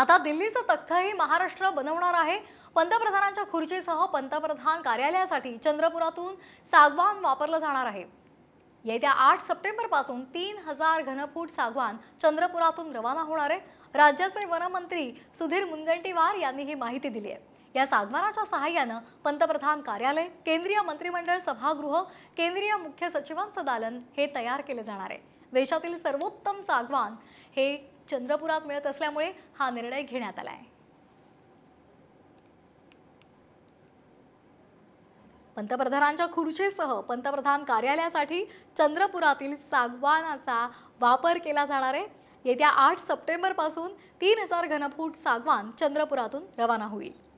आता दिल्लीचं तख्तही महाराष्ट्र बनवणार आहे पंतप्रधानांच्या खुर्चीसह पंतप्रधान कार्यालयासाठी चंद्रपुरातून सागवान वापरलं जाणार आहे येत्या आठ सप्टेंबरपासून तीन हजार घनफूट सागवान चंद्रपुरातून रवाना होणार आहे राज्याचे वनमंत्री सुधीर मुनगंटीवार यांनी ही माहिती दिली आहे या सागवानाच्या सहाय्यानं पंतप्रधान कार्यालय केंद्रीय मंत्रिमंडळ सभागृह केंद्रीय मुख्य सचिवांचं दालन हे तयार केले जाणार आहे देशातील सर्वोत्तम सागवान हे चंद्रपुरात मिळत असल्यामुळे हा निर्णय घेण्यात आलाय आहे पंतप्रधानांच्या खुर्चीसह पंतप्रधान कार्यालयासाठी चंद्रपुरातील सागवानाचा वापर केला जाणार आहे येत्या आठ सप्टेंबरपासून तीन हजार घनफूट सागवान चंद्रपुरातून रवाना होईल